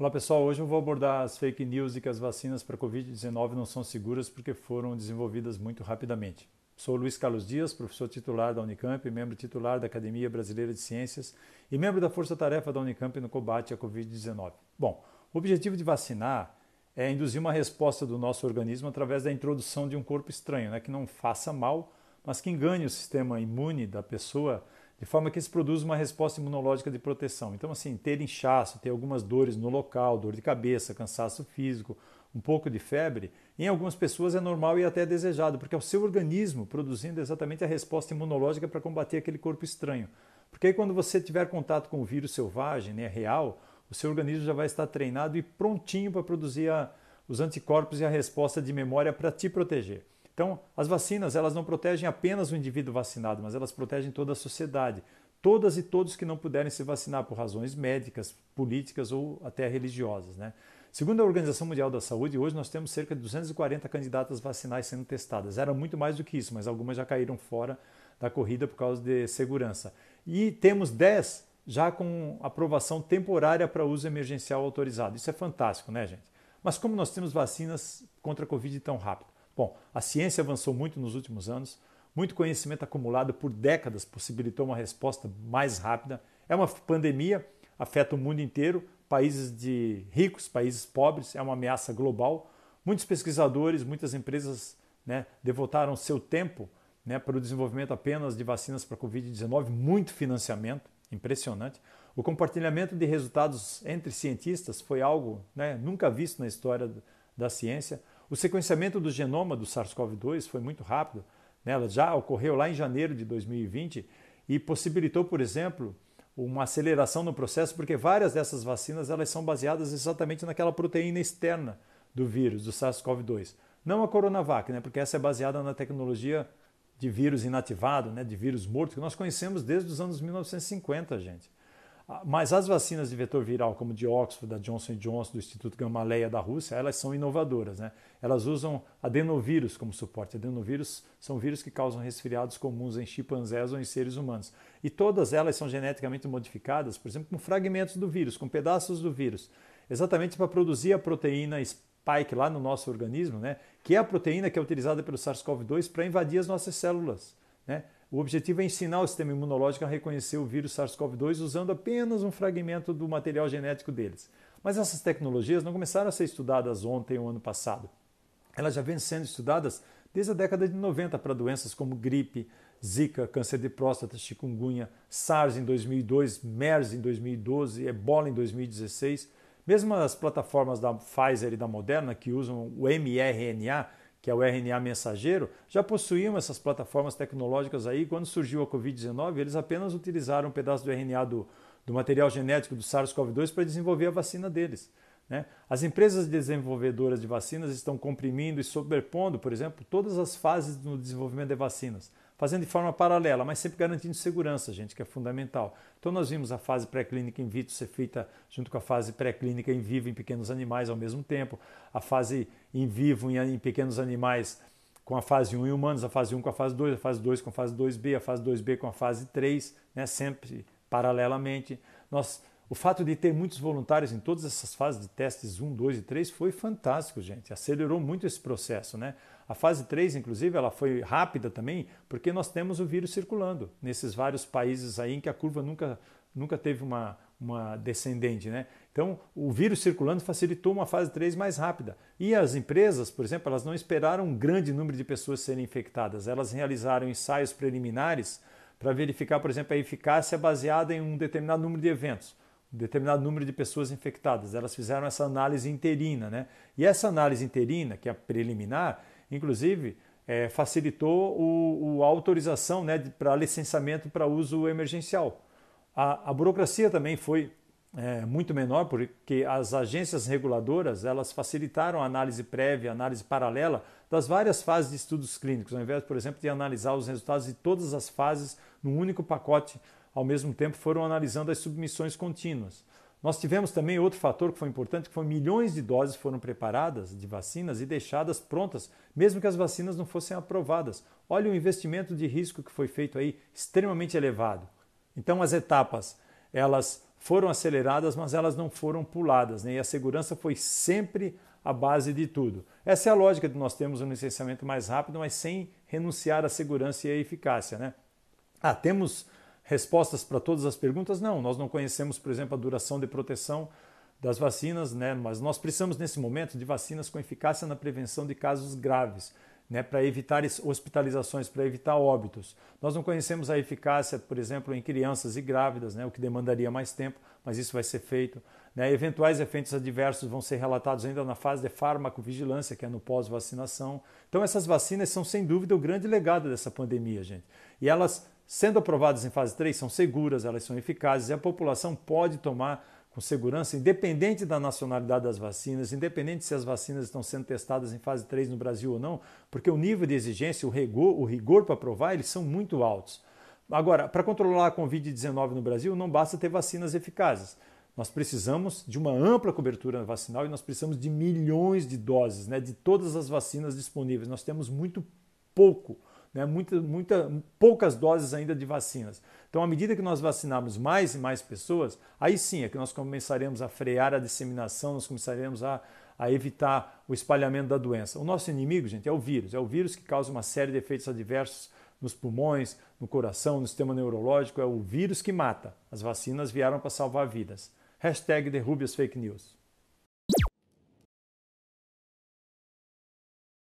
Olá pessoal, hoje eu vou abordar as fake news e que as vacinas para Covid-19 não são seguras porque foram desenvolvidas muito rapidamente. Sou Luiz Carlos Dias, professor titular da Unicamp, membro titular da Academia Brasileira de Ciências e membro da Força Tarefa da Unicamp no combate à Covid-19. Bom, o objetivo de vacinar é induzir uma resposta do nosso organismo através da introdução de um corpo estranho, né, que não faça mal, mas que engane o sistema imune da pessoa de forma que se produz uma resposta imunológica de proteção. Então, assim, ter inchaço, ter algumas dores no local, dor de cabeça, cansaço físico, um pouco de febre, em algumas pessoas é normal e até desejado, porque é o seu organismo produzindo exatamente a resposta imunológica para combater aquele corpo estranho. Porque aí, quando você tiver contato com o vírus selvagem, né, real, o seu organismo já vai estar treinado e prontinho para produzir a, os anticorpos e a resposta de memória para te proteger. Então, as vacinas, elas não protegem apenas o indivíduo vacinado, mas elas protegem toda a sociedade, todas e todos que não puderem se vacinar por razões médicas, políticas ou até religiosas, né? Segundo a Organização Mundial da Saúde, hoje nós temos cerca de 240 candidatas vacinais sendo testadas. Era muito mais do que isso, mas algumas já caíram fora da corrida por causa de segurança. E temos 10 já com aprovação temporária para uso emergencial autorizado. Isso é fantástico, né, gente? Mas como nós temos vacinas contra a Covid tão rápido? Bom, a ciência avançou muito nos últimos anos, muito conhecimento acumulado por décadas possibilitou uma resposta mais rápida. É uma pandemia, afeta o mundo inteiro, países de ricos, países pobres, é uma ameaça global. Muitos pesquisadores, muitas empresas né, devotaram seu tempo né, para o desenvolvimento apenas de vacinas para Covid-19, muito financiamento, impressionante. O compartilhamento de resultados entre cientistas foi algo né, nunca visto na história da ciência. O sequenciamento do genoma do SARS-CoV-2 foi muito rápido, né? ela já ocorreu lá em janeiro de 2020 e possibilitou, por exemplo, uma aceleração no processo, porque várias dessas vacinas elas são baseadas exatamente naquela proteína externa do vírus, do SARS-CoV-2. Não a Coronavac, né? porque essa é baseada na tecnologia de vírus inativado, né? de vírus morto, que nós conhecemos desde os anos 1950, gente. Mas as vacinas de vetor viral, como de Oxford, da Johnson Johnson, do Instituto Gamaleya da Rússia, elas são inovadoras. Né? Elas usam adenovírus como suporte. Adenovírus são vírus que causam resfriados comuns em chimpanzés ou em seres humanos. E todas elas são geneticamente modificadas, por exemplo, com fragmentos do vírus, com pedaços do vírus, exatamente para produzir a proteína spike lá no nosso organismo, né? que é a proteína que é utilizada pelo SARS-CoV-2 para invadir as nossas células. Né? O objetivo é ensinar o sistema imunológico a reconhecer o vírus SARS-CoV-2 usando apenas um fragmento do material genético deles. Mas essas tecnologias não começaram a ser estudadas ontem ou ano passado. Elas já vêm sendo estudadas desde a década de 90 para doenças como gripe, Zika, câncer de próstata, chikungunya, SARS em 2002, MERS em 2012, Ebola em 2016. Mesmo as plataformas da Pfizer e da Moderna, que usam o mRNA, que é o RNA mensageiro, já possuíam essas plataformas tecnológicas aí. Quando surgiu a Covid-19, eles apenas utilizaram um pedaço do RNA do, do material genético do SARS-CoV-2 para desenvolver a vacina deles. Né? As empresas desenvolvedoras de vacinas estão comprimindo e sobrepondo, por exemplo, todas as fases no desenvolvimento de vacinas fazendo de forma paralela, mas sempre garantindo segurança, gente, que é fundamental. Então nós vimos a fase pré-clínica in vitro ser feita junto com a fase pré-clínica em vivo em pequenos animais ao mesmo tempo, a fase em vivo em, pequenos animais com a fase 1 em humanos, a fase 1 com a fase 2, a fase 2 com a fase 2B, a fase 2B com a fase 3, né, sempre paralelamente. Nós o fato de ter muitos voluntários em todas essas fases de testes 1, 2 e 3 foi fantástico, gente. Acelerou muito esse processo, né? A fase 3, inclusive, ela foi rápida também, porque nós temos o vírus circulando nesses vários países aí em que a curva nunca, nunca teve uma, uma descendente, né? Então, o vírus circulando facilitou uma fase 3 mais rápida. E as empresas, por exemplo, elas não esperaram um grande número de pessoas serem infectadas. Elas realizaram ensaios preliminares para verificar, por exemplo, a eficácia baseada em um determinado número de eventos, um determinado número de pessoas infectadas. Elas fizeram essa análise interina, né? E essa análise interina, que é preliminar, Inclusive, é, facilitou o, o, a autorização né, para licenciamento para uso emergencial. A, a burocracia também foi é, muito menor, porque as agências reguladoras elas facilitaram a análise prévia, análise paralela das várias fases de estudos clínicos, ao invés, por exemplo, de analisar os resultados de todas as fases num único pacote, ao mesmo tempo foram analisando as submissões contínuas. Nós tivemos também outro fator que foi importante, que foi milhões de doses foram preparadas de vacinas e deixadas prontas, mesmo que as vacinas não fossem aprovadas. Olha o investimento de risco que foi feito aí, extremamente elevado. Então as etapas, elas foram aceleradas, mas elas não foram puladas, né? e a segurança foi sempre a base de tudo. Essa é a lógica de nós termos um licenciamento mais rápido, mas sem renunciar à segurança e à eficácia. Né? Ah, temos respostas para todas as perguntas? Não, nós não conhecemos, por exemplo, a duração de proteção das vacinas, né? mas nós precisamos, nesse momento, de vacinas com eficácia na prevenção de casos graves. Né, para evitar hospitalizações, para evitar óbitos. Nós não conhecemos a eficácia, por exemplo, em crianças e grávidas, né, o que demandaria mais tempo, mas isso vai ser feito. Né. Eventuais efeitos adversos vão ser relatados ainda na fase de farmacovigilância, que é no pós-vacinação. Então, essas vacinas são, sem dúvida, o grande legado dessa pandemia, gente. E elas Sendo aprovadas em fase 3, são seguras, elas são eficazes e a população pode tomar com segurança, independente da nacionalidade das vacinas, independente se as vacinas estão sendo testadas em fase 3 no Brasil ou não, porque o nível de exigência, o rigor, o rigor para aprovar, eles são muito altos. Agora, para controlar a Covid-19 no Brasil, não basta ter vacinas eficazes. Nós precisamos de uma ampla cobertura vacinal e nós precisamos de milhões de doses, né, de todas as vacinas disponíveis. Nós temos muito pouco né, muita, muita, poucas doses ainda de vacinas. Então, à medida que nós vacinarmos mais e mais pessoas, aí sim é que nós começaremos a frear a disseminação, nós começaremos a, a evitar o espalhamento da doença. O nosso inimigo, gente, é o vírus. É o vírus que causa uma série de efeitos adversos nos pulmões, no coração, no sistema neurológico. É o vírus que mata. As vacinas vieram para salvar vidas. Hashtag derrube as fake news.